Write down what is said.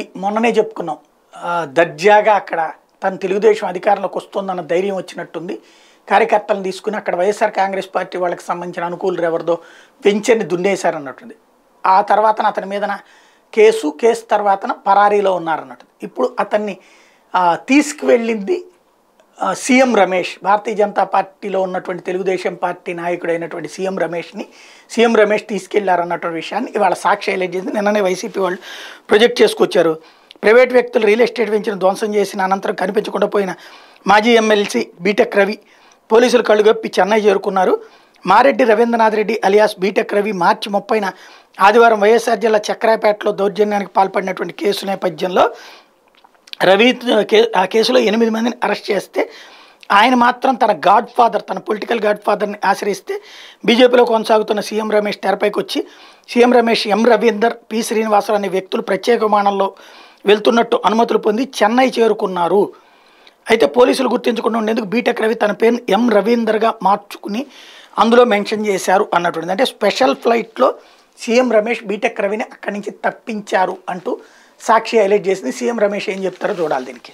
అవి మొన్ననే చెప్పుకున్నాం దర్జాగా అక్కడ తన తెలుగుదేశం అధికారంలోకి వస్తుందన్న ధైర్యం వచ్చినట్టుంది కార్యకర్తలను తీసుకుని అక్కడ వైఎస్ఆర్ కాంగ్రెస్ పార్టీ వాళ్ళకి సంబంధించిన అనుకూలరు ఎవరిదో వెంచర్ని దున్నేశారన్నట్టుంది ఆ తర్వాత అతని మీదన కేసు కేసు తర్వాత పరారీలో ఉన్నారన్నట్టు ఇప్పుడు అతన్ని తీసుకువెళ్ళింది సీఎం రమేష్ భారతీయ జనతా పార్టీలో ఉన్నటువంటి తెలుగుదేశం పార్టీ నాయకుడైనటువంటి సీఎం రమేష్ని సీఎం రమేష్ తీసుకెళ్లారన్నటువంటి విషయాన్ని ఇవాళ సాక్షి హైలైట్ చేసింది నిన్ననే వైసీపీ వాళ్ళు ప్రొజెక్ట్ చేసుకొచ్చారు ప్రైవేట్ వ్యక్తులు రియల్ ఎస్టేట్ వెంచిన ధ్వంసం చేసిన అనంతరం కనిపించకుండా పోయిన మాజీ ఎమ్మెల్సీ బీటెక్ రవి పోలీసులు కళ్ళుగప్పి చెన్నై చేరుకున్నారు Mareddy Ravindranath Reddy alias BTech Ravi March ముప్పైన ఆదివారం వైఎస్ఆర్ జిల్లా చక్రాపేటలో దౌర్జన్యానికి పాల్పడినటువంటి కేసు నేపథ్యంలో రవి ఆ కేసులో ఎనిమిది మందిని అరెస్ట్ చేస్తే ఆయన మాత్రం తన గాడ్ ఫాదర్ తన పొలిటికల్ గాడ్ ఫాదర్ని ఆశ్రయిస్తే బీజేపీలో కొనసాగుతున్న సీఎం రమేష్ తెరపైకి వచ్చి CM Ramesh M Ravinder P Srinivasarao అనే వ్యక్తులు ప్రత్యేక విమానంలో వెళ్తున్నట్టు అనుమతులు పొంది చెన్నై చేరుకున్నారు అయితే పోలీసులు గుర్తించకుండా ఉండేందుకు బీటెక్ రవి తన పేరును ఎం రవీందర్గా మార్చుకుని అందులో మెన్షన్ చేశారు అన్నటువంటిది అంటే స్పెషల్ ఫ్లైట్లో సీఎం రమేష్ బీటెక్ రవిని అక్కడి నుంచి తప్పించారు అంటూ సాక్షి ఎలెక్ట్ చేసిన సీఎం రమేష్ ఏం చెప్తారో చూడాలి దీనికి